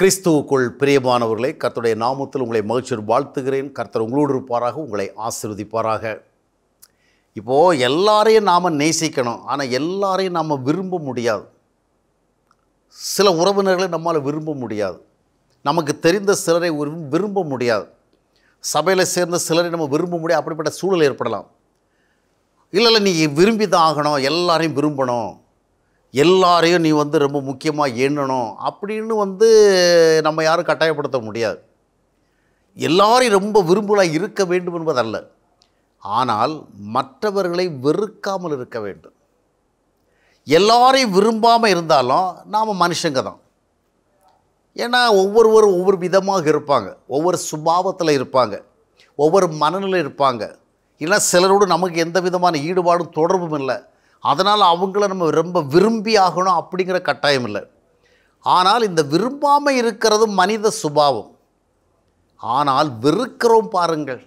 கிறிஸ்துவுக்குள் பிரியமானவர்களை கர்த்தருடைய நாமத்தில் உங்களை மகிழ்ச்சியர் வாழ்த்துகிறேன் கர்த்தர் உங்களோடு இருப்பாராக உங்களை ஆசிர்வதிப்பாராக இப்போது எல்லாரையும் நாம் நேசிக்கணும் ஆனால் எல்லாரையும் நாம் விரும்ப முடியாது சில உறவினர்களை நம்மால் விரும்ப முடியாது நமக்கு தெரிந்த சிலரை விரும்ப முடியாது சபையில் சேர்ந்த சிலரை நம்ம விரும்ப முடியாது அப்படிப்பட்ட சூழல் ஏற்படலாம் இல்லை இல்லை நீ விரும்பி தான் ஆகணும் எல்லாரையும் விரும்பணும் எல்லாரையும் நீ வந்து ரொம்ப முக்கியமாக எண்ணணும் அப்படின்னு வந்து நம்ம யாரும் கட்டாயப்படுத்த முடியாது எல்லாரையும் ரொம்ப விரும்பலாக இருக்க வேண்டும் என்பதல்ல ஆனால் மற்றவர்களை வெறுக்காமல் இருக்க வேண்டும் எல்லாரையும் விரும்பாமல் இருந்தாலும் நாம் மனுஷங்க தான் ஏன்னா ஒவ்வொருவரும் ஒவ்வொரு விதமாக இருப்பாங்க ஒவ்வொரு சுபாவத்தில் இருப்பாங்க ஒவ்வொரு மனநிலை இருப்பாங்க இல்லைனா சிலரோடு நமக்கு எந்த விதமான ஈடுபாடும் தொடர்பும் இல்லை அதனால் அவங்கள நம்ம ரொம்ப விரும்பி ஆகணும் அப்படிங்கிற கட்டாயம் இல்லை ஆனால் இந்த விரும்பாமல் இருக்கிறது மனித சுபாவம் ஆனால் வெறுக்கிறோம் பாருங்கள்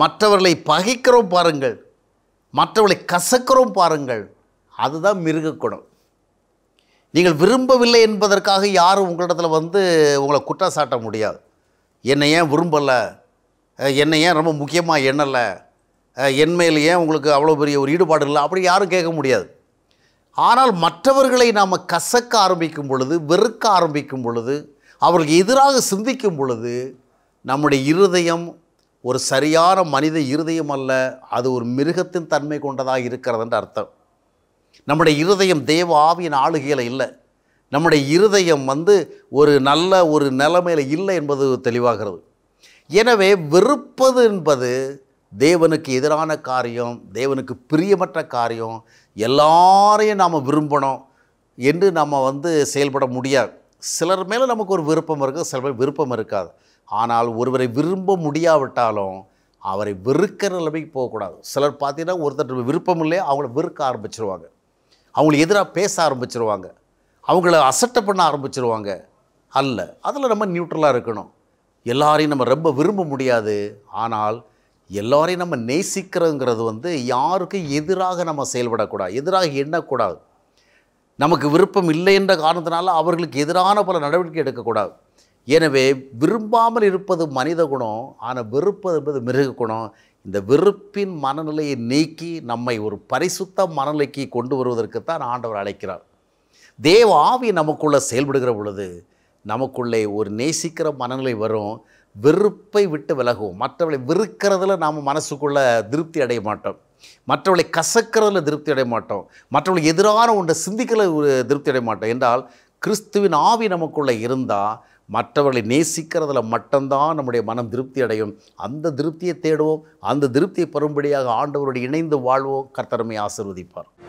மற்றவர்களை பகைக்கிறோம் பாருங்கள் மற்றவர்களை கசக்கிறோம் பாருங்கள் அதுதான் மிருகக்கூடம் நீங்கள் விரும்பவில்லை என்பதற்காக யாரும் உங்களிடத்தில் வந்து உங்களை குற்றம் சாட்ட முடியாது என்னை ஏன் விரும்பலை என்னை ஏன் ரொம்ப முக்கியமாக எண்ணலை என்மையில் ஏன் உங்களுக்கு அவ்வளோ பெரிய ஒரு ஈடுபாடு இல்லை அப்படி யாரும் கேட்க முடியாது ஆனால் மற்றவர்களை நாம் கசக்க ஆரம்பிக்கும் பொழுது வெறுக்க ஆரம்பிக்கும் பொழுது அவர்களுக்கு எதிராக சிந்திக்கும் பொழுது நம்முடைய இருதயம் ஒரு சரியான மனித இருதயம் அல்ல அது ஒரு மிருகத்தின் தன்மை கொண்டதாக இருக்கிறதுன்ற அர்த்தம் நம்முடைய இருதயம் தேவ ஆவியின் ஆளுகையில் இல்லை நம்முடைய இருதயம் வந்து ஒரு நல்ல ஒரு நிலைமையில் இல்லை என்பது தெளிவாகிறது எனவே வெறுப்பது என்பது தேவனுக்கு எதிரான காரியம் தேவனுக்கு பிரியமற்ற காரியம் எல்லாரையும் நாம் விரும்பணும் என்று நம்ம வந்து செயல்பட முடியாது சிலர் மேலே நமக்கு ஒரு விருப்பம் இருக்குது சில பேர் விருப்பம் இருக்காது ஆனால் ஒருவரை விரும்ப முடியாவிட்டாலும் அவரை வெறுக்கிற நிலைமைக்கு போகக்கூடாது சிலர் பார்த்தீங்கன்னா ஒருத்தர் விருப்பம் இல்லையே அவங்கள வெறுக்க ஆரம்பிச்சிருவாங்க அவங்களுக்கு எதிராக பேச ஆரம்பிச்சிருவாங்க அவங்கள அசட்டை பண்ண ஆரம்பிச்சிருவாங்க அல்ல அதில் நம்ம நியூட்ரலாக இருக்கணும் எல்லாரையும் நம்ம ரொம்ப விரும்ப முடியாது ஆனால் எல்லாரையும் நம்ம நேசிக்கிறோங்கிறது வந்து யாருக்கும் எதிராக நம்ம செயல்படக்கூடாது எதிராக எண்ணக்கூடாது நமக்கு விருப்பம் இல்லை என்ற காரணத்தினால அவர்களுக்கு எதிரான பல நடவடிக்கை எடுக்கக்கூடாது எனவே விரும்பாமல் இருப்பது மனித குணம் ஆனால் வெறுப்பது என்பது மிருக குணம் இந்த வெறுப்பின் மனநிலையை நீக்கி நம்மை ஒரு பரிசுத்த மனநிலைக்கு கொண்டு வருவதற்கு தான் ஆண்டவர் அழைக்கிறார் தேவ ஆவி நமக்குள்ளே செயல்படுகிற பொழுது நமக்குள்ளே ஒரு நேசிக்கிற மனநிலை வரும் வெறுப்பை விட்டு விலகுவோம் மற்றவளை வெறுக்கிறதுல நாம் மனசுக்குள்ளே திருப்தி அடைய மாட்டோம் மற்றவளை கசக்கிறதுல திருப்தி அடைய மாட்டோம் மற்றவளை எதிரான ஒன்றை சிந்திக்கல திருப்தி அடைய மாட்டோம் என்றால் கிறிஸ்துவின் ஆவி நமக்குள்ளே இருந்தால் மற்றவர்களை நேசிக்கிறதுல மட்டும்தான் நம்முடைய மனம் திருப்தி அடையும் அந்த திருப்தியை தேடுவோம் அந்த திருப்தியை பெறும்படியாக ஆண்டவரோடு இணைந்து வாழ்வோம் கர்த்தரமை ஆசிர்வதிப்பார்